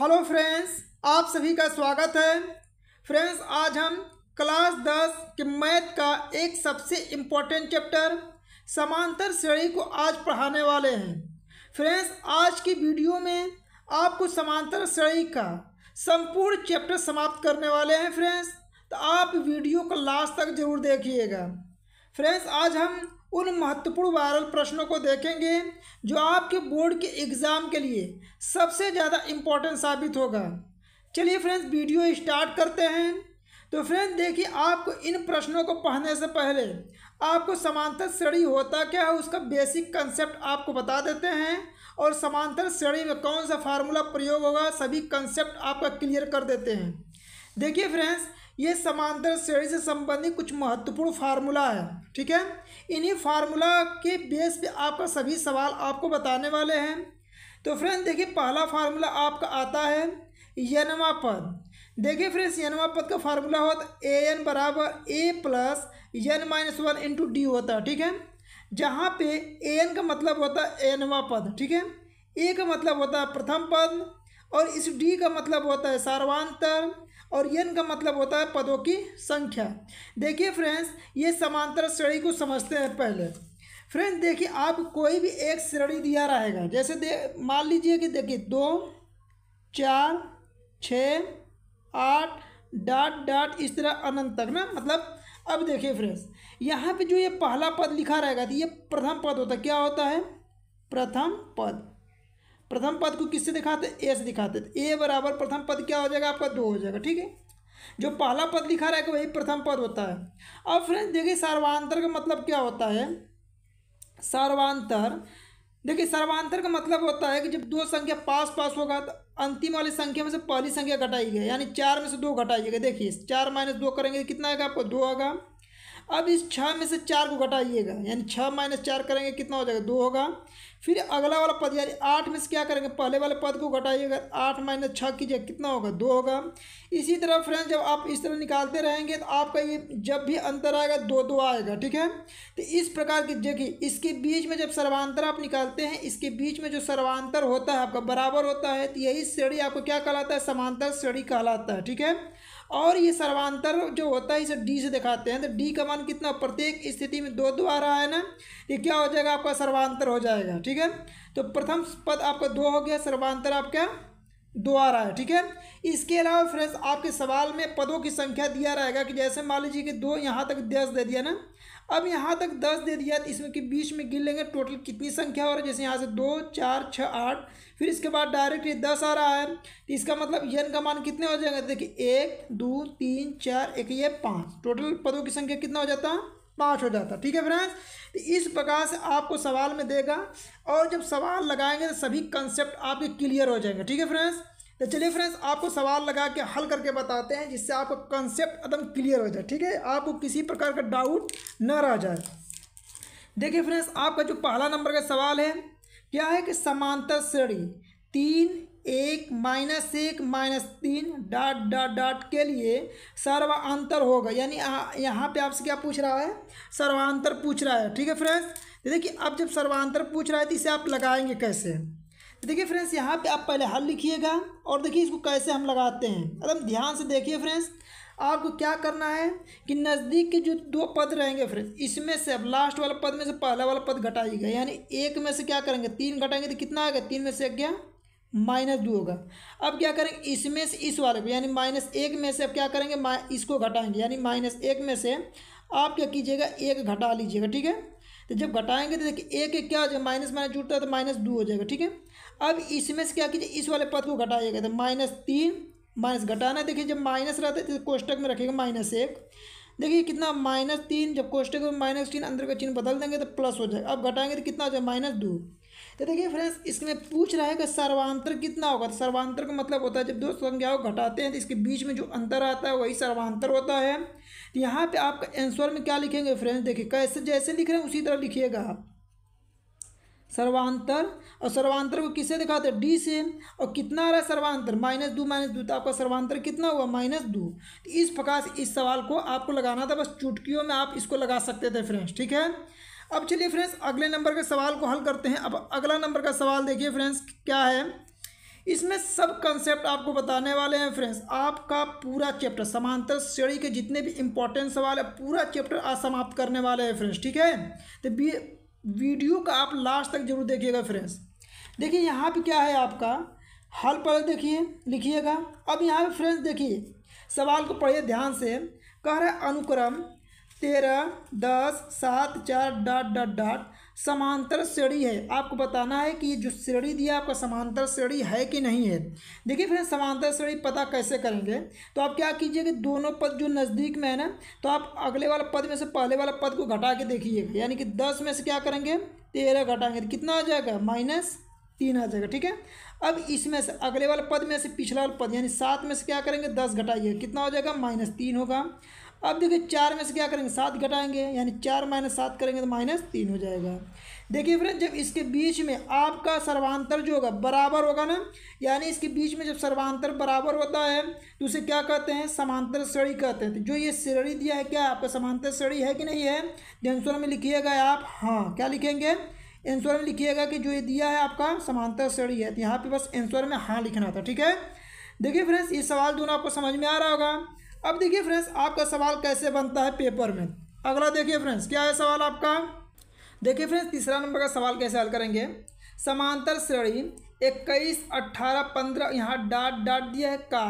hello friends आप सभी का स्वागत है फ्रेंड्स आज हम क्लास दस के मैथ का एक सबसे इम्पोर्टेंट चैप्टर समांतर श्रेणी को आज पढ़ाने वाले हैं फ्रेंड्स आज की वीडियो में आपको समांतर श्रेणी का संपूर्ण चैप्टर समाप्त करने वाले हैं फ्रेंड्स तो आप वीडियो को लास्ट तक जरूर देखिएगा फ्रेंड्स आज हम उन महत्वपूर्ण वायरल प्रश्नों को देखेंगे जो आपके बोर्ड के एग्ज़ाम के लिए सबसे ज़्यादा इम्पोर्टेंट साबित होगा चलिए फ्रेंड्स वीडियो स्टार्ट करते हैं तो फ्रेंड्स देखिए आपको इन प्रश्नों को पढ़ने से पहले आपको समांतर श्रेणी होता क्या है उसका बेसिक कंसेप्ट आपको बता देते हैं और समांतर श्रेणी में कौन सा फार्मूला प्रयोग होगा सभी कंसेप्ट आपका क्लियर कर देते हैं देखिए फ्रेंड्स ये समांतर श्रेणी से संबंधित कुछ महत्वपूर्ण फार्मूला है ठीक है इन्हीं फार्मूला के बेस पे आपका सभी सवाल आपको बताने वाले हैं तो फ्रेंड देखिए पहला फार्मूला आपका आता है यनवा पद देखिए फ्रेंड्स यनवा पद का फार्मूला होता ए एन बराबर A plus N minus one into D होता है ठीक है जहाँ पे ए एन का मतलब होता है एनवा पद ठीक है ए का मतलब होता है प्रथम पद और इस डी का मतलब होता है सर्वांतर और यन का मतलब होता है पदों की संख्या देखिए फ्रेंड्स ये समांतर श्रेणी को समझते हैं पहले फ्रेंड्स देखिए आप कोई भी एक श्रेणी दिया रहेगा जैसे दे मान लीजिए कि देखिए दो चार छ आठ डॉट डॉट इस तरह अनंत तक ना मतलब अब देखिए फ्रेंड्स यहाँ पे जो ये पहला पद लिखा रहेगा तो ये प्रथम पद होता क्या होता है प्रथम पद प्रथम पद को किससे दिखाते हैं ए से दिखाते ए बराबर प्रथम पद क्या हो जाएगा आपका दो हो जाएगा ठीक है जो पहला पद लिखा रहेगा वही प्रथम पद होता है अब फ्रेंड देखिए सर्वांतर का मतलब क्या होता है सर्वांतर देखिए सर्वांतर का मतलब होता है कि जब दो संख्या पास पास होगा तो अंतिम वाली संख्या में से पहली संख्या घटाई गई यानी चार में से दो घटाई गई देखिए चार माइनस दो करेंगे तो कितना आएगा आपको दो आएगा अब इस छः में से चार को घटाइएगा यानी छः माइनस चार करेंगे कितना हो जाएगा दो होगा फिर अगला वाला पद यानी आठ में से क्या करेंगे पहले वाले पद को घटाइएगा आठ माइनस छः कीजिए कितना होगा दो होगा इसी तरह फ्रेंड जब आप इस तरह निकालते रहेंगे तो आपका ये जब भी अंतर आएगा दो दो आएगा ठीक है तो इस प्रकार की देखिए इसके बीच में जब सर्वांतर आप निकालते हैं इसके बीच में जो सर्वांतर होता है आपका बराबर होता है तो यही श्रेणी आपको क्या कहलाता है समांतर श्रेणी कहलाता है ठीक है और ये सर्वांतर जो होता है इसे डी से दिखाते हैं तो डी का मान कितना प्रत्येक स्थिति में दो दो आ रहा है ना ये क्या हो जाएगा आपका सर्वांतर हो जाएगा ठीक है तो प्रथम पद आपका दो हो गया सर्वांतर आपका दो आ रहा है ठीक है इसके अलावा फ्रेंड्स आपके सवाल में पदों की संख्या दिया रहेगा कि जैसे मान लीजिए कि दो यहाँ तक दस दे दिया ना अब यहाँ तक दस दे दिया तो इसमें कि बीच में गिन लेंगे टोटल कितनी संख्या हो रही है जैसे यहाँ से दो चार छः आठ फिर इसके बाद डायरेक्ट ये दस आ रहा है तो इसका मतलब यन का मान कितने हो जाएगा देखिए एक दो तीन चार एक ये पाँच टोटल पदों की संख्या कितना हो जाता है पाँच हो जाता ठीक है फ्रेंड्स तो इस प्रकार से आपको सवाल में देगा और जब सवाल लगाएंगे तो सभी कंसेप्ट आपके क्लियर हो जाएंगे ठीक है फ्रेंड्स तो चलिए फ्रेंड्स आपको सवाल लगा के हल करके बताते हैं जिससे आपको कंसेप्ट एकदम क्लियर हो जाए ठीक है आपको किसी प्रकार का डाउट न रह जाए देखिए फ्रेंड्स आपका जो पहला नंबर का सवाल है क्या है कि समांतर श्रेणी तीन एक माइनस एक माइनस तीन डॉट डॉट डॉट के लिए सर्वांतर होगा यानी यहाँ पे आपसे क्या पूछ रहा है सर्वांतर पूछ रहा है ठीक है फ्रेंड्स देखिए अब जब सर्वांतर पूछ रहा है तो इसे आप लगाएंगे कैसे देखिए फ्रेंड्स यहाँ पे आप पहले हल लिखिएगा और देखिए इसको कैसे हम लगाते हैं एकदम ध्यान से देखिए फ्रेंड्स आपको क्या करना है कि नज़दीक के जो दो पद रहेंगे फ्रेंड इसमें से अब लास्ट वाला पद में से पहला वाला पद घटाइएगा यानी एक में से क्या करेंगे तीन घटाएंगे तो कितना आएगा तीन में से एक गया माइनस दो होगा अब क्या करेंगे इसमें से इस वाले को यानी माइनस एक में से अब क्या करेंगे इसको घटाएंगे यानी माइनस एक में से आप क्या कीजिएगा एक घटा लीजिएगा ठीक है तो जब घटाएंगे तो देखिए एक एक क्या हो जाएगा माइनस माइनस जुड़ता है तो माइनस दो हो जाएगा ठीक है अब इसमें से क्या कीजिए इस वाले पद को घटाइएगा तो माइनस तीन माइनस घटाना देखिए जब माइनस रहता है तो कोष्टक में रखेगा माइनस एक देखिए कितना माइनस तीन जब कोष्टक में माइनस तीन अंदर का चिन्ह बदल देंगे तो प्लस हो जाएगा अब घटाएंगे तो कितना हो जाएगा माइनस दो तो देखिए फ्रेंड्स इसमें पूछ रहा है कि सर्वांतर कितना होगा तो सर्वांतर का मतलब होता है जब दो संज्ञाओं घटाते हैं तो इसके बीच में जो अंतर आता है वही सर्वांतर होता है तो यहाँ पर आपका आंसर में क्या लिखेंगे फ्रेंड्स देखिए कैसे जैसे लिख रहे हैं उसी तरह लिखिएगा आप सर्वांतर और सर्वांतर को किससे दिखाते डी से और कितना आ रहा है सर्वांतर माइनस दो माइनस दो तो आपका सर्वांतर कितना हुआ माइनस दो तो इस प्रकार से इस सवाल को आपको लगाना था बस चुटकियों में आप इसको लगा सकते थे फ्रेंड्स ठीक है अब चलिए फ्रेंड्स अगले नंबर के सवाल को हल करते हैं अब अगला नंबर का सवाल देखिए फ्रेंड्स क्या है इसमें सब कंसेप्ट आपको बताने वाले हैं फ्रेंड्स आपका पूरा चैप्टर समांतर श्रेणी के जितने भी इंपॉर्टेंट सवाल है पूरा चैप्टर आज समाप्त करने वाले हैं फ्रेंड्स ठीक है तो बी वीडियो का आप लास्ट तक जरूर देखिएगा फ्रेंड्स देखिए यहाँ पे क्या है आपका हल पढ़ देखिए लिखिएगा अब यहाँ पे फ्रेंड्स देखिए सवाल को पढ़िए ध्यान से कह रहा है अनुक्रम तेरह दस सात चार डॉट डॉट डॉट समांतर श्रेणी है आपको बताना है कि ये जो श्रेणी दिया आपका समांतर श्रेणी है कि नहीं है देखिए फिर समांतर श्रेणी पता कैसे करेंगे तो आप क्या कीजिए कि दोनों पद जो नज़दीक में है ना तो आप अगले वाला पद में से पहले वाला पद को घटा के देखिएगा यानी कि दस में से क्या करेंगे तेरह घटाएंगे तो कितना आ जाएगा माइनस तीन आ जाएगा ठीक है अब इसमें से अगले वाले पद में से पिछला वाला पद यानी सात में से क्या करेंगे दस घटाइए कितना हो जाएगा माइनस तीन होगा अब देखिए चार में से क्या करेंगे सात घटाएंगे यानी चार माइनस सात करेंगे तो माइनस तीन हो जाएगा देखिए फ्रेंड जब इसके बीच में आपका सर्वांतर जो होगा बराबर होगा ना यानी इसके बीच में जब सर्वांतर बराबर होता है तो उसे क्या कहते हैं समांतर श्रेणी कहते हैं तो जो ये श्रेणी दिया है क्या आपका समांतर श्रेणी है कि नहीं है आंसर में लिखिएगा आप हाँ क्या लिखेंगे आंसर में लिखिएगा कि जो ये दिया है आपका समांतर श्रेणी है तो यहाँ पर बस आंसर में हाँ लिखना था ठीक है देखिए फ्रेंड्स ये सवाल दोनों आपको समझ में आ रहा होगा अब देखिए फ्रेंड्स आपका सवाल कैसे बनता है पेपर में अगला देखिए फ्रेंड्स क्या है सवाल आपका देखिए फ्रेंड्स तीसरा नंबर का सवाल कैसे हल करेंगे समांतर श्रेणी इक्कीस अट्ठारह पंद्रह यहाँ डाट डाट दिया है का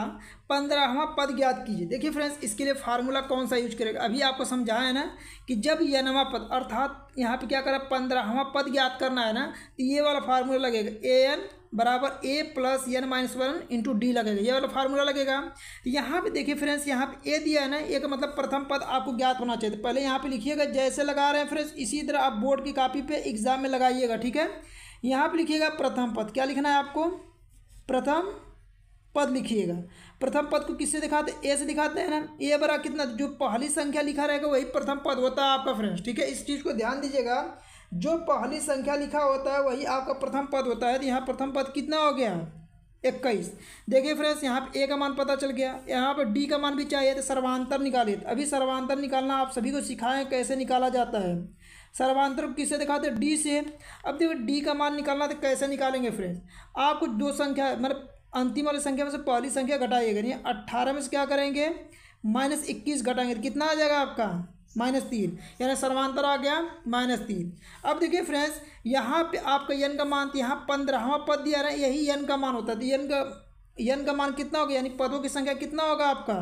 पंद्रहवा पद ज्ञात कीजिए देखिए फ्रेंड्स इसके लिए फार्मूला कौन सा यूज करेगा अभी आपको समझाया है ना कि जब यनवा पद अर्थात यहाँ पे क्या करें पंद्रहवा पद ज्ञात करना है ना तो ये वाला फार्मूला लगेगा ए एन बराबर A plus N minus one into D लगेगा ये वाला फार्मूला लगेगा तो यहाँ पे देखिए फ्रेंड्स यहाँ पे ए दिया है ना एक मतलब प्रथम पद आपको ज्ञात होना चाहिए तो पहले यहाँ पे लिखिएगा जैसे लगा रहे हैं फ्रेंड्स इसी तरह आप बोर्ड की कापी पे एग्जाम में लगाइएगा ठीक है यहाँ पर लिखिएगा प्रथम पद क्या लिखना है आपको प्रथम पद लिखिएगा प्रथम पद को किससे दिखाते ए से दिखाते हैं ना ए बरा कितना जो पहली संख्या लिखा रहेगा वही प्रथम पद होता है आपका फ्रेंड्स ठीक है इस चीज़ को ध्यान दीजिएगा जो पहली संख्या लिखा होता है वही आपका प्रथम पद होता है तो यहाँ प्रथम पद कितना हो गया इक्कीस देखिए फ्रेंड्स यहाँ पे ए का मान पता चल गया यहाँ पर डी का मान भी चाहिए तो सर्वांतर निकालिए अभी सर्वांतर निकालना आप सभी को सिखाएं कैसे निकाला जाता है सर्वांतर किसे दिखाते डी से अब देखो डी का मान निकालना तो कैसे निकालेंगे फ्रेंड्स आपको दो संख्या मतलब अंतिम वाली संख्या में से पहली संख्या घटाइएगा नहीं अट्ठारह में से क्या करेंगे माइनस इक्कीस घटाएंगे तो कितना आ जाएगा आपका माइनस तीन यानी सर्वांतर आ गया माइनस तीन अब देखिए फ्रेंड्स यहाँ पे आपका यन का मान यहाँ पंद्रहवा पद दिया रहा है यही यन का मान होता है तो यन का यन का मान कितना होगा यानी पदों की संख्या कितना होगा आपका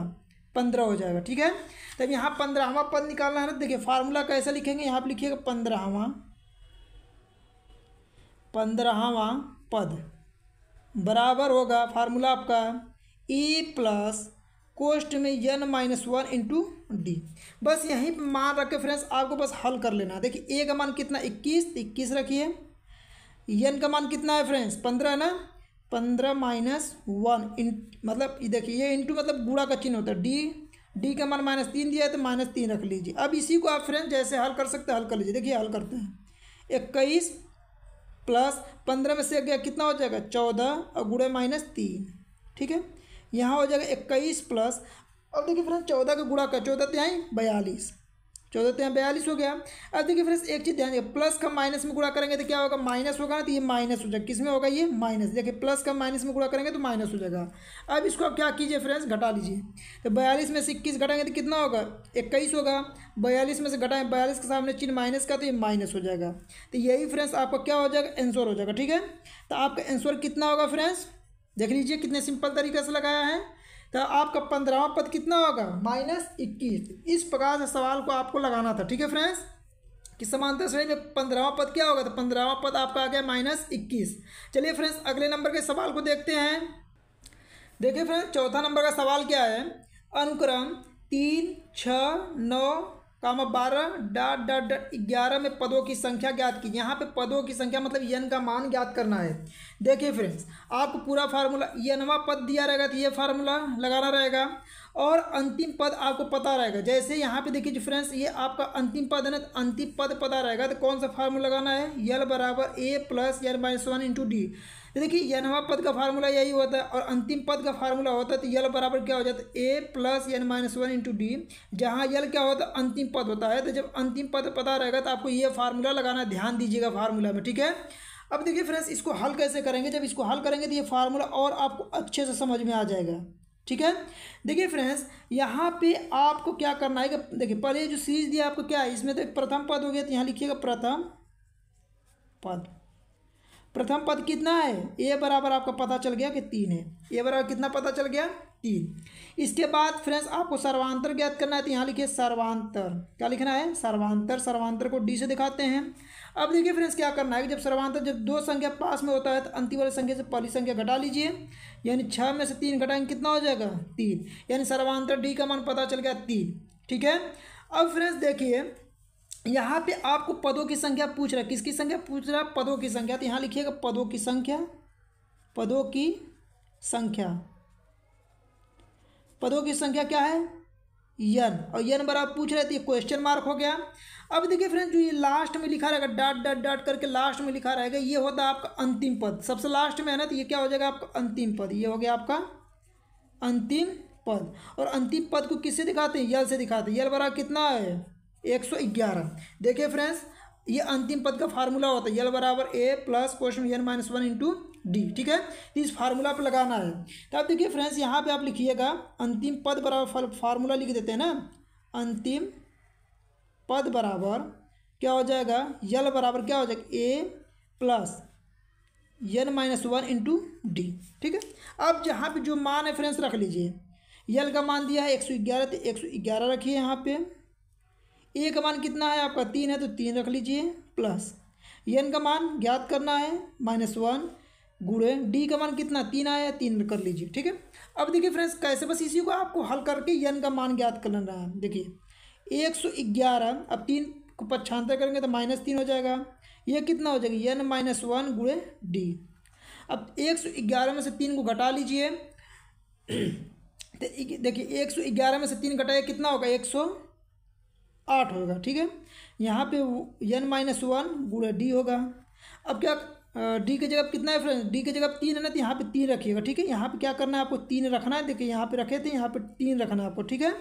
पंद्रह हो जाएगा ठीक है तब यहाँ पंद्रहवा पद निकालना है ना देखिए फार्मूला कैसा लिखेंगे यहाँ पर लिखिएगा पंद्रहवा पंद्रहवा पद बराबर होगा फार्मूला आपका ए प्लस कोष्ट में N minus one into D बस यहीं पर मान रख के फ्रेंड्स आपको बस हल कर लेना है देखिए ए का मान कितना इक्कीस इक्कीस रखिए यन का मान कितना है फ्रेंड्स पंद्रह है ना पंद्रह माइनस वन इन मतलब देखिए ये इंटू मतलब गुड़ा का चिन्ह होता है डी डी का मान माइनस तीन दिया है तो माइनस तीन रख लीजिए अब इसी को आप फ्रेंड जैसे हल कर सकते हैं हल कर लीजिए देखिए हल करते हैं इक्कीस प्लस पंद्रह में से गया कितना हो जाएगा चौदह और गुड़े माइनस तीन ठीक है यहाँ हो जाएगा इक्कीस प्लस अब देखिए फ्रेंड चौदह का गुड़ा का चौदह तो यहाँ बयालीस चौदह तो यहाँ बयालीस हो गया अब देखिए फ्रेंड्स एक चीज़ ध्यान दिया प्लस का माइनस में कूड़ा करेंगे तो क्या होगा माइनस होगा ना तो ये माइनस हो जाएगा किस में होगा ये माइनस देखिए प्लस का माइनस में कूड़ा करेंगे तो माइनस हो जाएगा अब इसको आप क्या कीजिए फ्रेंड्स घटा लीजिए तो बयालीस में से इक्कीस घटाएंगे तो कितना होगा इक्कीस होगा बयालीस में से घटाएं बयालीस के सामने चिन्ह माइनस का तो ये माइनस हो जाएगा तो यही फ्रेंड्स आपका क्या हो जाएगा आंसर हो जाएगा ठीक है तो आपका आंसर कितना होगा फ्रेंड्स देख लीजिए कितने सिंपल तरीके से लगाया है तो आपका पंद्रहवा पद कितना होगा माइनस इक्कीस इस प्रकार से सवाल को आपको लगाना था ठीक है फ्रेंड्स कि समांतर श्रेणी में पंद्रहवा पद क्या होगा तो पंद्रहवा पद आपका आ गया माइनस इक्कीस चलिए फ्रेंड्स अगले नंबर के सवाल को देखते हैं देखिए फ्रेंड्स चौथा नंबर का सवाल क्या है अनुक्रम तीन छः नौ हम बारह डॉट डॉट ग्यारह में पदों की संख्या ज्ञात की यहाँ पे पदों की संख्या मतलब यन का मान ज्ञात करना है देखिए फ्रेंड्स आपको पूरा फार्मूला यनवा पद दिया रहेगा तो ये फार्मूला लगाना रहेगा और अंतिम पद आपको पता रहेगा जैसे यहाँ पे देखिए फ्रेंड्स ये आपका अंतिम पद है ना तो अंतिम पद पता रहेगा तो कौन सा फार्मूला लगाना है यल बराबर A plus L minus one into D तो देखिए यनवा पद का फार्मूला यही होता है और अंतिम पद का फार्मूला होता है तो यल बराबर क्या हो जाता है A plus N minus one into D जहाँ यल क्या होता है अंतिम पद होता है तो जब अंतिम पद पता रहेगा तो आपको ये फार्मूला लगाना ध्यान दीजिएगा फार्मूला में ठीक है अब देखिए फ्रेंड्स इसको हल कैसे करेंगे जब इसको हल करेंगे तो ये फार्मूला और आपको अच्छे से समझ में आ जाएगा ठीक है देखिए फ्रेंड्स यहाँ पे आपको क्या करना है देखिए पहले जो सीरीज दिया आपको क्या है इसमें तो प्रथम पद हो गया तो यहाँ लिखिएगा प्रथम पद प्रथम पद कितना है ए बराबर आपका पता चल गया कि तीन है ए बराबर कितना पता चल गया तीन इसके बाद फ्रेंड्स आपको सर्वांतर ज्ञात करना है तो यहाँ लिखिए सर्वांतर क्या लिखना है सर्वांतर सर्वांतर को डी से दिखाते हैं अब देखिए फ्रेंड्स क्या करना है कि जब सर्वांतर जब दो संख्या पास में होता है तो अंतिम वाली संख्या से पहली संख्या घटा लीजिए यानी छः में से तीन घटाएंगे कितना हो जाएगा तीन यानी सर्वांतर डी का मान पता चल गया तीन ठीक है अब फ्रेंड्स देखिए यहाँ पे आपको पदों की संख्या पूछ रहा है किसकी संख्या पूछ रहा है पदों की संख्या तो यहाँ लिखिएगा पदों की संख्या पदों की संख्या पदों की संख्या क्या है यन और यन बराबर पूछ रहे थे क्वेश्चन मार्क हो गया अब देखिए फ्रेंड जो ये लास्ट में लिखा रहेगा डॉट डॉट डॉट करके लास्ट में लिखा रहेगा ये होता है आपका अंतिम पद सबसे लास्ट में है ना तो ये क्या हो जाएगा आपका अंतिम पद ये हो गया आपका अंतिम पद और अंतिम पद को किससे दिखाते हैं यल से दिखाते हैं यल बराबर कितना है एक सौ ग्यारह देखिए फ्रेंड्स ये अंतिम पद का फार्मूला होता है यल बराबर A plus question N minus one into D ठीक है तो इस फार्मूला पर लगाना है तो आप देखिए फ्रेंड्स यहाँ पे आप लिखिएगा अंतिम पद बराबर फार्मूला लिख देते हैं ना अंतिम पद बराबर क्या हो जाएगा यल बराबर क्या हो जाएगा A plus N minus one into D ठीक है अब जहाँ पे जो मान है फ्रेंड्स रख लीजिए यल का मान दिया है एक सौ ग्यारह तो एक सौ ग्यारह रखिए यहाँ पर ए का मान कितना है आपका तीन है तो तीन रख लीजिए प्लस एन का मान ज्ञात करना है माइनस वन गुड़े डी का मान कितना तीन आया तीन कर लीजिए ठीक है अब देखिए फ्रेंड्स कैसे बस इसी को आपको हल करके यन का मान ज्ञात करना है देखिए एक सौ ग्यारह अब तीन को पक्षांतर करेंगे तो माइनस तीन हो जाएगा ये कितना हो जाएगा यन माइनस वन गुड़े डी अब एक सौ ग्यारह में से तीन को घटा लीजिए तो देखिए एक सौ ग्यारह में से तीन घटाए कितना होगा एक सौ आठ होगा ठीक है यहाँ पे एन माइनस वन गुड़ा डी होगा अब क्या डी के जगह कितना है फ्रेंड डी के जगह तीन है ना तो यहाँ पे तीन रखिएगा ठीक है यहाँ पे क्या करना है आपको तीन रखना है देखिए यहाँ पे रखे थे यहाँ पे तीन रखना है आपको ठीक है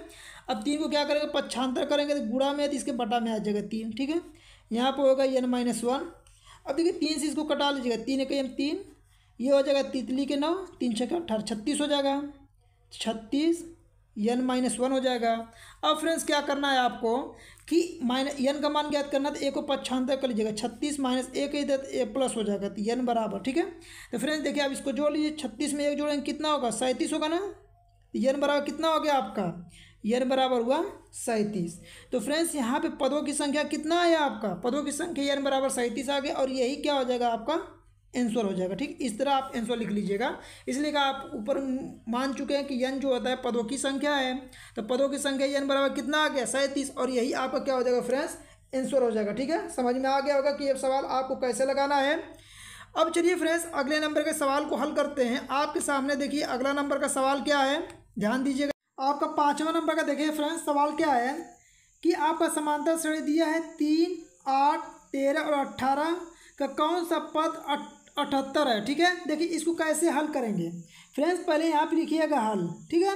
अब तीन को क्या करेंगे पच्छांतर करेंगे तो गुड़ा में तो इसके बटा में आ जाएगा तीन ठीक है यहाँ पर होगा एन माइनस वन अब देखिए तीन से इसको कटा लीजिएगा तीन एक एम तीन ये हो जाएगा तितली के नौ तीन छः अठारह छत्तीस हो जाएगा छत्तीस एन माइनस वन हो जाएगा अब फ्रेंड्स क्या करना है आपको कि माइनस एन का मान ज्ञात करना तो ए को पक्षांतर कर लीजिएगा छत्तीस माइनस एक ही इधर ए प्लस हो जाएगा तो एन बराबर ठीक है तो फ्रेंड्स देखिए आप इसको जोड़ लीजिए छत्तीस में एक जोड़ेंगे कितना होगा सैंतीस होगा ना एन तो बराबर कितना हो गया आपका एन बराबर हुआ सैंतीस तो फ्रेंड्स यहाँ पे पदों की संख्या कितना है आपका पदों की संख्या एन बराबर सैंतीस आ गया और यही क्या हो जाएगा आपका आंसर हो जाएगा ठीक इस तरह आप आंसर लिख लीजिएगा इसलिए कि आप ऊपर मान चुके हैं कि यन जो होता है पदों की संख्या है तो पदों की संख्या यन बराबर कितना आ गया सैंतीस और यही आपका क्या हो जाएगा फ्रेंड्स आंसर हो जाएगा ठीक है समझ में आ गया होगा कि ये सवाल आपको कैसे लगाना है अब चलिए फ्रेंड्स अगले नंबर के सवाल को हल करते हैं आपके सामने देखिए अगला नंबर का सवाल क्या है ध्यान दीजिएगा आपका पाँचवा नंबर का देखिए फ्रेंड्स सवाल क्या है कि आपका समांतर श्रेणी दिया है तीन आठ तेरह और अट्ठारह का कौन सा पद अठहत्तर है ठीक है देखिए इसको कैसे हल करेंगे फ्रेंड्स पहले यहाँ पर लिखिएगा हल ठीक है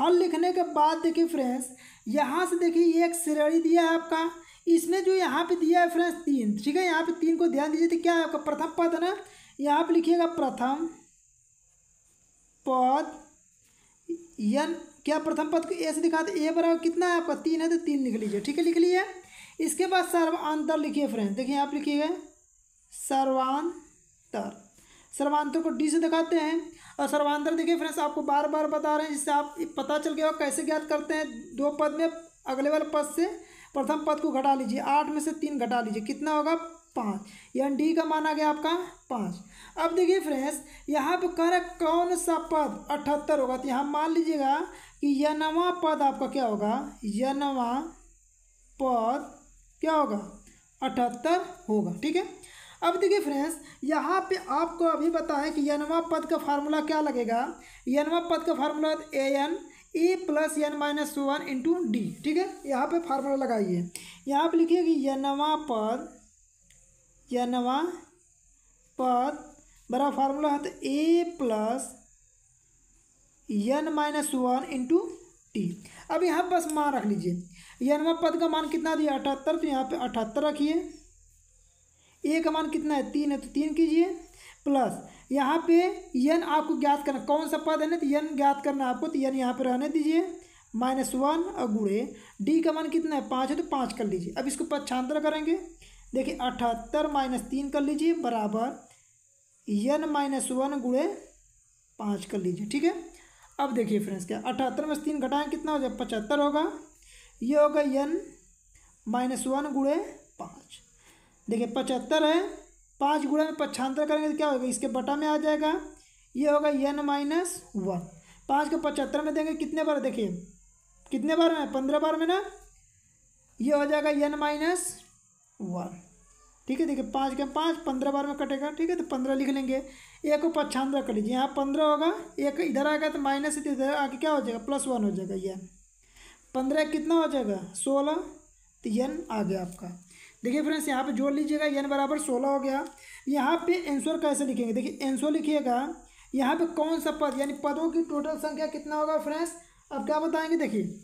हल लिखने के बाद देखिए फ्रेंड्स यहाँ से देखिए एक श्रेणी दिया है आपका इसमें जो यहाँ पे दिया है फ्रेंड्स तीन ठीक है यहाँ पे तीन को ध्यान दीजिए तो क्या है आपका प्रथम पद है ना यहाँ पे लिखिएगा प्रथम पद यन क्या प्रथम पद को ए से दिखा ए बराबर कितना है आपका तीन है तो तीन लिख लीजिए ठीक है लिख लीजिए इसके बाद सर्वांतर लिखिए फ्रेंड्स देखिए यहाँ पर लिखिएगा सर्वान तार सर्वांतर को डी से दिखाते हैं और सर्वांतर देखिए फ्रेंड्स आपको बार बार बता रहे हैं जिससे आप पता चल गया कैसे ज्ञात करते हैं दो पद में अगले वाले पद से प्रथम पद को घटा लीजिए आठ में से तीन घटा लीजिए कितना होगा पाँच यानी डी का माना गया आपका पाँच अब देखिए फ्रेंड्स यहाँ पर कह रहा कौन सा पद अठहत्तर होगा तो यहाँ मान लीजिएगा कि यनवा पद आपका क्या होगा यनवा पद क्या होगा अठहत्तर होगा ठीक है अब देखिए फ्रेंड्स यहाँ पे आपको अभी है कि यनवा पद का फार्मूला क्या लगेगा यनवा पद का formula A N A plus N minus one into D ठीक है यहाँ पे फार्मूला लगाइए यहाँ पे लिखिए कि यनवा पद यनवा पद बड़ा फार्मूला है तो A plus N minus one into T अब यहाँ बस मान रख लीजिए यनवा पद का मान कितना दिया अठहत्तर तो यहाँ पे अठहत्तर रखिए ए का मान कितना है तीन है तो तीन कीजिए प्लस यहाँ पे यन आपको ज्ञात करना कौन सा पद है ना तो यन ज्ञात करना आपको तो यन यहाँ पे रहने दीजिए माइनस वन और गुड़े डी का मान कितना है पाँच है तो पाँच कर लीजिए अब इसको पक्षांतर करेंगे देखिए अठहत्तर माइनस तीन कर लीजिए बराबर यन माइनस वन गुड़े पाँच कर लीजिए ठीक है अब देखिए फ्रेंड्स क्या अठहत्तर में तीन घटाएँ कितना हो जाए पचहत्तर होगा ये होगा यन माइनस वन गुड़े पाँच देखिए पचहत्तर है पाँच गुणा में पच्छांतर करेंगे तो क्या होगा इसके बटा में आ जाएगा ये होगा एन माइनस वन पाँच को पचहत्तर में देंगे कितने बार देखिए कितने बार में पंद्रह बार में ना ये हो जाएगा एन माइनस वन ठीक है देखिए पाँच के पाँच पंद्रह बार में कटेगा ठीक है तो पंद्रह लिख लेंगे एक को पच्छांतर कर लीजिए यहाँ पंद्रह होगा एक इधर आ गया तो माइनस इधर आके क्या हो जाएगा प्लस वन हो जाएगा यन पंद्रह कितना हो जाएगा सोलह तो यन आ गया आपका देखिए फ्रेंड्स यहाँ पे जोड़ लीजिएगा एन बराबर सोलह हो गया यहाँ पे एंसोर कैसे लिखेंगे देखिए एंसोर लिखिएगा यहाँ पे कौन सा पद यानी पदों की टोटल संख्या कितना होगा फ्रेंड्स अब क्या बताएंगे देखिए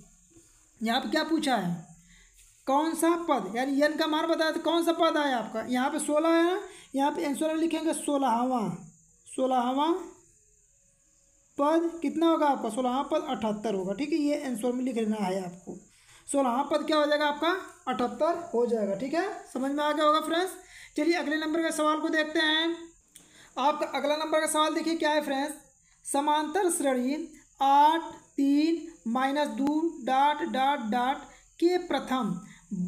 यहाँ पे क्या पूछा है कौन सा पद यानी एन का मान बताया था कौन सा पद आया आपका यहाँ पे सोलह है ना यहाँ पे एंसोर में लिखेंगे सोलहवा सोलहवा पद कितना होगा आपका सोलहवा पद अठहत्तर होगा ठीक है ये एंसोर में लिख लेना है आपको सोलहवा पद क्या हो जाएगा आपका अठहत्तर हो जाएगा ठीक है समझ में आ गया होगा फ्रेंड्स चलिए अगले नंबर के सवाल को देखते हैं आपका अगला नंबर का सवाल देखिए क्या है फ्रेंड्स समांतर श्रेणी आठ तीन माइनस दो डाट डाट डाट के प्रथम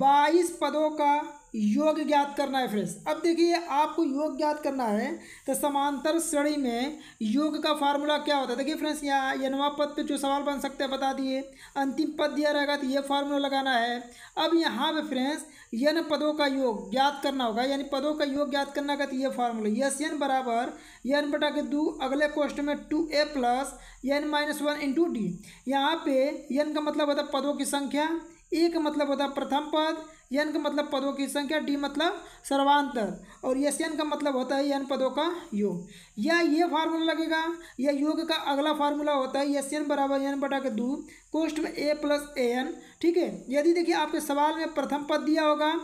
बाईस पदों का योग ज्ञात करना है फ्रेंड्स अब देखिए आपको योग ज्ञात करना है तो समांतर श्रेणी में योग का फार्मूला क्या होता है देखिए फ्रेंड्स यहाँ यनवा पद पे जो सवाल बन सकते हैं बता दिए अंतिम पद दिया रहेगा तो ये फार्मूला लगाना है अब यहाँ पे फ्रेंड्स यन पदों का योग ज्ञात करना होगा यानी पदों का योग ज्ञात करना का तो ये फार्मूला यस एन बराबर यन बटा के दो अगले क्वेश्चन में two A plus N minus one into D यहाँ पे यन का मतलब होता है पदों की संख्या ए का मतलब होता है प्रथम पद यन का मतलब पदों की संख्या डी मतलब सर्वांतर और यस एन का मतलब होता है यन पदों का योग या ये फार्मूला लगेगा या योग का अगला फार्मूला होता है यस एन बराबर यन बटा के दो कोष्ट में ए प्लस ए एन ठीक है यदि देखिए आपके सवाल में प्रथम पद दिया होगा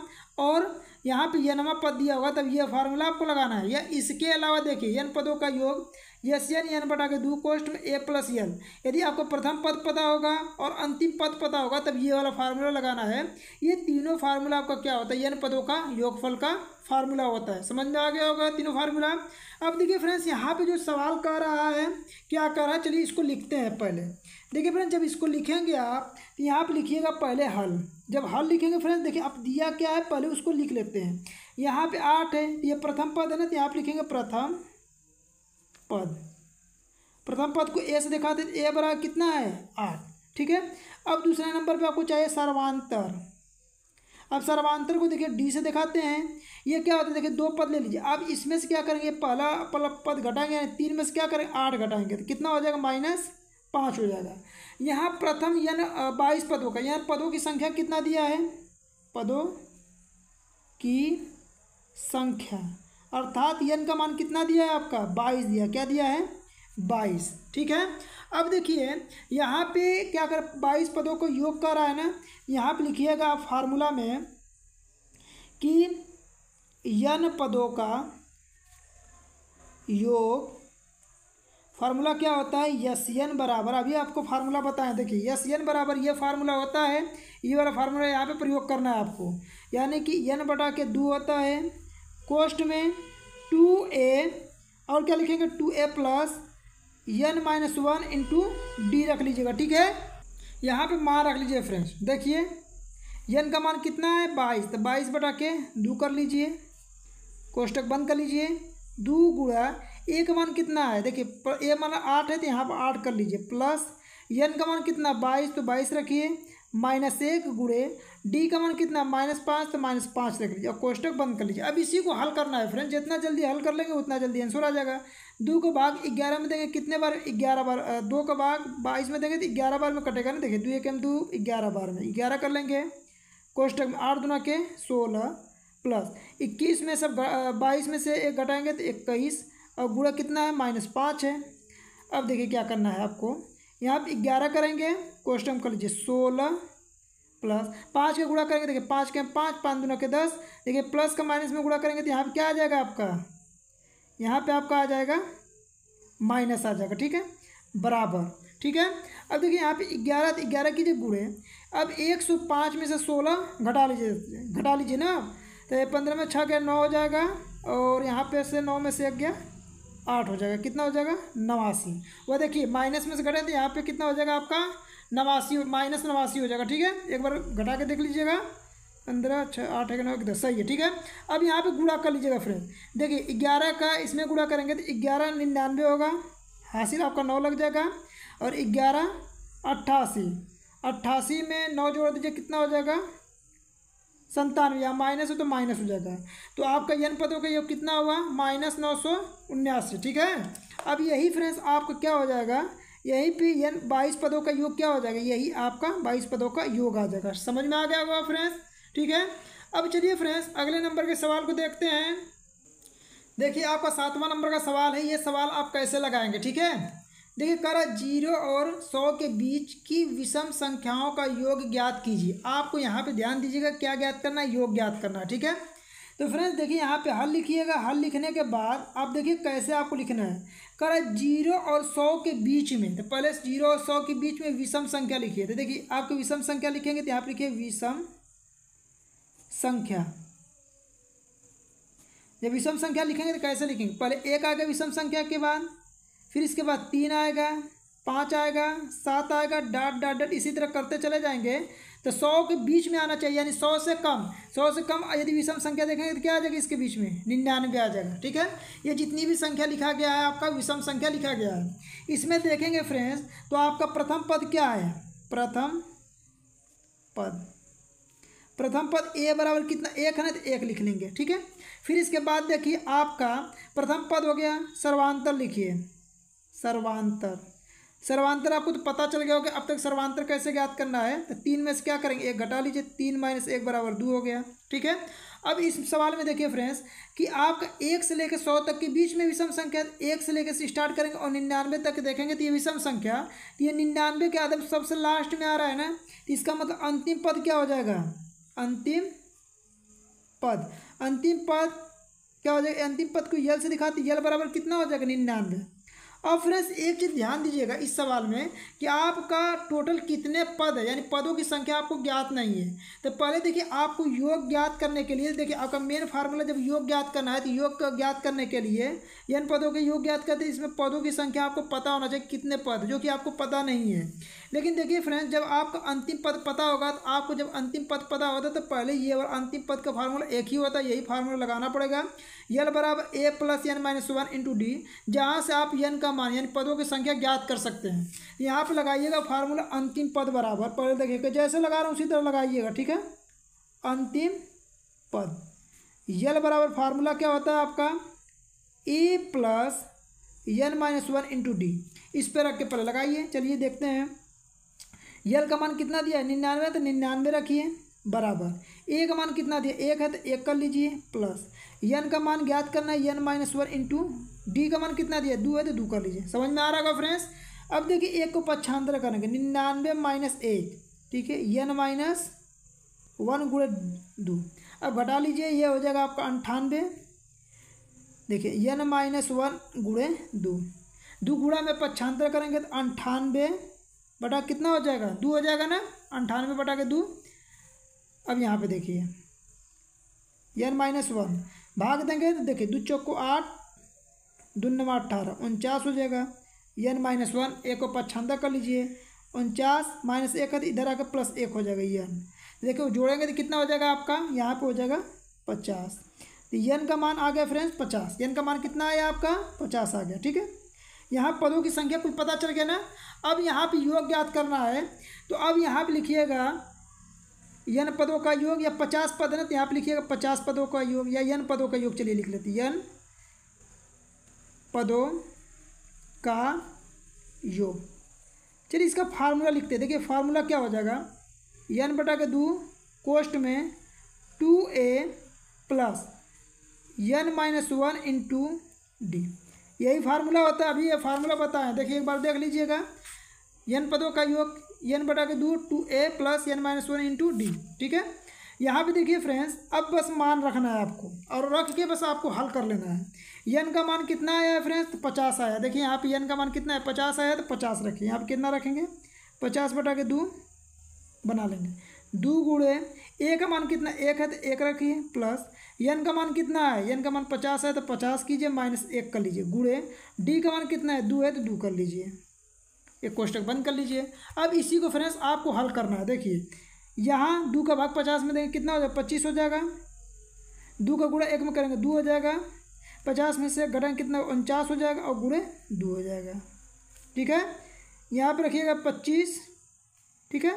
और यहाँ पे यनवा पद दिया होगा तब यह फार्मूला आपको लगाना है या इसके अलावा देखिए यन पदों का योग यस एन एन बटा के दो कोष्ट में ए प्लस एन यदि आपको प्रथम पद पता होगा और अंतिम पद पता होगा तब ये वाला फार्मूला लगाना है ये तीनों फार्मूला आपका क्या होता है एन पदों का योगफल का फार्मूला होता है समझ में आ गया होगा तीनों फार्मूला अब देखिए फ्रेंड्स यहाँ पे जो सवाल कर रहा है क्या कर रहा है चलिए इसको लिखते हैं पहले देखिए फ्रेंड्स जब इसको लिखेंगे आप तो यहाँ पर लिखिएगा पहले हल जब हल लिखेंगे फ्रेंड्स देखिए अब दिया क्या है पहले उसको लिख लेते हैं यहाँ पे आठ है तो ये प्रथम पद है ना तो यहाँ पर लिखेंगे प्रथम पद प्रथम पद को ए से दिखाते ए बराबर कितना है आठ ठीक है अब दूसरे नंबर पे आपको चाहिए सर्वांतर अब सर्वांतर को देखिए डी से दिखाते हैं ये क्या होता है देखिए दो पद ले लीजिए अब इसमें से क्या करेंगे पहला पल पद घटाएंगे यानी तीन में से क्या करेंगे आठ घटाएंगे तो कितना हो जाएगा माइनस पाँच हो जाएगा यहाँ प्रथम यानी बाईस पदों का यहाँ पदों की संख्या कितना दिया है पदों की संख्या अर्थात यन का मान कितना दिया है आपका बाईस दिया क्या दिया है बाईस ठीक है अब देखिए यहाँ पे क्या कर बाईस पदों को योग कर रहा है ना यहाँ पे लिखिएगा आप फार्मूला में कि यन पदों का योग फार्मूला क्या होता है यस एन बराबर अभी आपको फार्मूला बताएं देखिए यस एन बराबर ये फार्मूला होता है ये वाला फार्मूला यहाँ पे प्रयोग करना है आपको यानी कि यन बटा के दो होता है कोष्ट में टू ए और क्या लिखेंगे two A plus N minus one into D रख लीजिएगा ठीक है यहाँ पे मान रख लीजिए फ्रेंड्स देखिए एन का मान कितना है बाईस तो बाईस बटा के दो कर लीजिए कोष्टक बंद कर लीजिए दो गुड़ा ए का मान कितना है देखिए ए मान आठ है तो यहाँ पर आठ कर लीजिए प्लस एन का मान कितना बाईस तो बाईस रखिए माइनस एक गुड़े डी का मान कितना माइनस पाँच तो माइनस पाँच रख लीजिए और कोष्टक बंद कर लीजिए अब इसी को हल करना है फ्रेंड जितना जल्दी हल कर लेंगे उतना जल्दी आंसर आ जाएगा दो को भाग ग्यारह में देंगे कितने बार ग्यारह बार दो का भाग बाईस में देंगे तो ग्यारह बार में कटेगा ना देखिए दो एक एम दो ग्यारह बार में ग्यारह कर लेंगे कोष्टक में आठ दुना के सोलह प्लस इक्कीस में सब बाईस में से एक घटाएंगे तो इक्कीस और गुड़ा कितना है माइनस पाँच है अब देखिए क्या करना है आपको यहाँ पे ग्यारह करेंगे क्वेश्चन कर लीजिए सोलह प्लस पाँच का गुड़ा करेंगे देखिए पाँच के पाँच पाँच दोनों के दस देखिए प्लस का माइनस में गुड़ा करेंगे तो यहाँ पे क्या आ जाएगा आपका यहाँ पे आपका आ जाएगा माइनस आ जाएगा ठीक है बराबर ठीक है अब देखिए यहाँ पे ग्यारह तो ग्यारह कीजिए गुड़े अब एक सौ पाँच में से सोलह घटा लीजिए घटा लीजिए ना तो पंद्रह में छः गया नौ हो जाएगा और यहाँ पे से नौ में से एक गया आठ हो जाएगा कितना हो जाएगा नवासी वह देखिए माइनस में से घटे तो यहाँ पे कितना हो जाएगा आपका नवासी माइनस नवासी हो जाएगा ठीक है एक बार घटा के देख लीजिएगा पंद्रह छः आठ एक नौ दस सही है ठीक है अब यहाँ पे गुड़ा कर लीजिएगा फ्रेंड देखिए ग्यारह का इसमें गुड़ा करेंगे तो ग्यारह निन्यानवे होगा हासिल आपका नौ लग जाएगा और ग्यारह अट्ठासी अट्ठासी में नौ जोड़ दीजिए कितना हो जाएगा संतानवे यहाँ माइनस हो तो माइनस हो जाता है तो आपका यन पदों का योग कितना हुआ माइनस नौ सौ उन्यासी ठीक है अब यही फ्रेंड्स आपका क्या हो जाएगा यही पे यन बाईस पदों का योग क्या हो जाएगा यही आपका बाईस पदों का योग आ जाएगा समझ में आ गया होगा फ्रेंड्स ठीक है अब चलिए फ्रेंड्स अगले नंबर के सवाल को देखते हैं देखिए आपका सातवां नंबर का सवाल है ये सवाल आप कैसे लगाएंगे ठीक है देखिए कह रहा जीरो और सौ के बीच की विषम संख्याओं का योग ज्ञात कीजिए आपको यहाँ पे ध्यान दीजिएगा क्या ज्ञात करना है योग ज्ञात करना ठीक है तो फ्रेंड्स देखिए यहाँ पे हल लिखिएगा हल लिखने के बाद आप देखिए कैसे आपको लिखना है कह रहा जीरो और सौ के बीच में तो पहले जीरो और सौ के बीच में विषम संख्या लिखिए तो देखिए आपको विषम संख्या लिखेंगे तो यहाँ पर लिखिए विषम संख्या जब विषम संख्या लिखेंगे तो कैसे लिखेंगे पहले एक आ गया विषम संख्या के बाद फिर इसके बाद तीन आएगा पाँच आएगा सात आएगा डाट डाट डाट इसी तरह करते चले जाएंगे तो सौ के बीच में आना चाहिए यानी सौ से कम सौ से कम यदि विषम संख्या देखेंगे तो क्या आ जाएगी इसके बीच में निन्यानवे आ जाएगा ठीक है ये जितनी भी संख्या लिखा गया है आपका विषम संख्या लिखा गया है इसमें देखेंगे फ्रेंड्स तो आपका प्रथम पद क्या है प्रथम पद प्रथम पद ए बराबर कितना एक है ना तो एक लिख लेंगे ठीक है फिर इसके बाद देखिए आपका प्रथम पद हो गया सर्वांतर लिखिए सर्वांतर सर्वांतर आपको तो पता चल गया होगा अब तक सर्वांतर कैसे ज्ञात करना है तो तीन में से क्या करेंगे एक घटा लीजिए तीन माइनस एक बराबर दो हो गया ठीक है अब इस सवाल में देखिए फ्रेंड्स कि आपका एक से लेकर सौ तक के बीच में विषम संख्या एक से लेकर स्टार्ट करेंगे और निन्यानवे तक देखेंगे तो ये विषम संख्या तो ये निन्यानवे के आदम सबसे लास्ट में आ रहा है ना तो इसका मतलब अंतिम पद क्या हो जाएगा अंतिम पद अंतिम पद क्या हो जाएगा अंतिम पद को यल से दिखाते यल बराबर कितना हो जाएगा निन्यानवे अब फ्रेंड्स एक चीज़ ध्यान दीजिएगा इस सवाल में कि आपका टोटल कितने पद है यानी पदों की संख्या आपको ज्ञात नहीं है तो पहले देखिए आपको योग ज्ञात करने के लिए देखिए आपका मेन फार्मूला जब योग ज्ञात करना है तो योग ज्ञात करने के लिए यन पदों के योग ज्ञात करते इसमें पदों की संख्या आपको पता होना चाहिए कितने पद जो कि आपको पता नहीं है लेकिन देखिए फ्रेंड्स जब आपका अंतिम पद पता होगा तो आपको जब अंतिम पद पता होता तो पहले ये और अंतिम पद का फार्मूला एक ही होता है यही फार्मूला लगाना पड़ेगा यल बराबर A plus N minus one into D जहाँ से आप यन का मान यानी पदों की संख्या ज्ञात कर सकते हैं यहाँ पे लगाइएगा फार्मूला अंतिम पद बराबर पहले देखिएगा जैसे लगा रहा हूँ उसी तरह लगाइएगा ठीक है अंतिम पद यल बराबर फार्मूला क्या होता है आपका A plus N minus one into D इस पर रख के पहले लगाइए चलिए देखते हैं यल का मान कितना दिया है निन्यानवे तो निन्यानवे रखिए बराबर ए का मान कितना दिया एक है तो एक कर लीजिए प्लस एन का मान ज्ञात करना है N minus one into D का मान कितना दिया दो है तो दो कर लीजिए समझ में आ रहा होगा फ्रेंड्स अब देखिए एक को पच्छांतर करेंगे निन्यानवे माइनस एक ठीक है यन माइनस वन गुड़े दो अब घटा लीजिए यह हो जाएगा आपका अंठानवे देखिए यन माइनस वन गुड़े दो दो गुड़ा में पच्छांतर करेंगे तो अंठानवे बटा कितना हो जाएगा दो हो जाएगा ना अंठानवे बटा के दो अब यहाँ पे देखिए यन माइनस वन भाग देंगे तो देखिए दो चौको आठ दून अठारह उनचास हो जाएगा एन माइनस वन एक को पच्छांदा कर लीजिए उनचास माइनस एक है तो इधर आकर प्लस एक हो जाएगा यन देखिए जोड़ेंगे तो कितना हो जाएगा आपका यहाँ पे हो जाएगा पचास तो यन का मान आ गया फ्रेंड्स पचास यन का मान कितना आया आपका पचास आ गया ठीक है यहाँ पदों की संख्या कुछ पता चल गया ना अब यहाँ पे योग ज्ञात करना है तो अब यहाँ पर लिखिएगा यन पदों का योग या पचास पद है तो यहाँ पर लिखिएगा पचास पदों का योग या यन पदों का योग चलिए लिख लेते यन पदों का योग चलिए इसका फार्मूला लिखते हैं देखिए फार्मूला क्या हो जाएगा यन बटा के दू कोष्ट में two A plus N minus one into D यही फार्मूला होता है अभी ये फार्मूला बताएं देखिए एक बार देख लीजिएगा यन पदों का योग यन बटा के दो two A plus N minus one into D ठीक है यहाँ भी देखिए फ्रेंड्स अब बस मान रखना है आपको और रख के बस आपको हल कर लेना है यन का मान कितना आया है फ्रेंड्स तो पचास आया देखिए यहाँ पे यन का मान कितना है पचास आया तो पचास रखिए यहाँ कितना रखेंगे पचास बटा के दो बना लेंगे दो गुड़े ए का मान कितना एक है तो एक रखिए प्लस यन का मान कितना है यन का मान पचास है तो पचास कीजिए माइनस एक कर लीजिए गुड़े डी का मान कितना है दो है तो दो कर लीजिए एक कोष्टक बंद कर लीजिए अब इसी को फ्रेंड्स आपको हल करना है देखिए यहाँ दो का भाग पचास में देंगे कितना हो जाएगा पच्चीस हो जाएगा दो का गुड़ा एक में करेंगे दो हो जाएगा पचास में से घटा कितना उनचास हो जाएगा और गुणे दो हो जाएगा ठीक है यहाँ पे रखिएगा पच्चीस ठीक है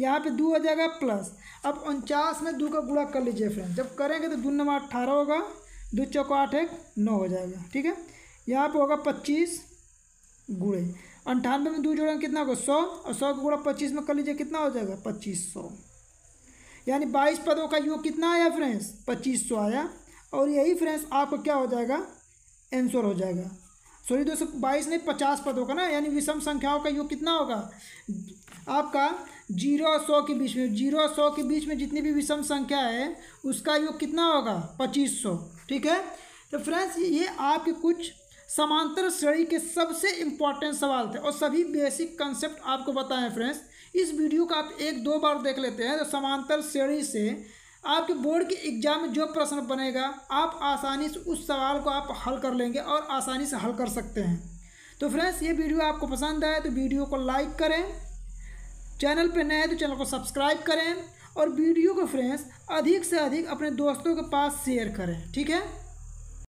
यहाँ पे दो हो जाएगा प्लस अब उनचास में दो का गुणा कर लीजिए फ्रेंड जब करेंगे तो दो नंबर अट्ठारह होगा दो चौको आठ एक नौ हो जाएगा ठीक है यहाँ पे होगा पच्चीस गुड़े अंठानवे में दो जोड़ेंगे कितना होगा सौ और सौ का गुड़ा पच्चीस में कर लीजिए कितना हो जाएगा पच्चीस सौ यानी बाईस पदों का योग कितना आया फ्रेंड्स पच्चीस सौ आया और यही फ्रेंड्स आपका क्या हो जाएगा आंसर हो जाएगा सॉरी दो सौ बाईस नहीं पचास पद होगा ना यानी विषम संख्याओं का योग कितना होगा आपका जीरो और सौ के बीच में जीरो और सौ के बीच में जितनी भी विषम संख्या है उसका योग कितना होगा पच्चीस सौ ठीक है तो फ्रेंड्स ये आपके कुछ समांतर श्रेणी के सबसे इम्पॉर्टेंट सवाल थे और सभी बेसिक कंसेप्ट आपको बताएं फ्रेंड्स इस वीडियो का आप एक दो बार देख लेते हैं तो समांतर श्रेणी से आपके बोर्ड के एग्जाम में जो प्रश्न बनेगा आप आसानी से उस सवाल को आप हल कर लेंगे और आसानी से हल कर सकते हैं तो फ्रेंड्स ये वीडियो आपको पसंद आए तो वीडियो को लाइक करें चैनल पर नए तो चैनल को सब्सक्राइब करें और वीडियो को फ्रेंड्स अधिक से अधिक अपने दोस्तों के पास शेयर करें ठीक है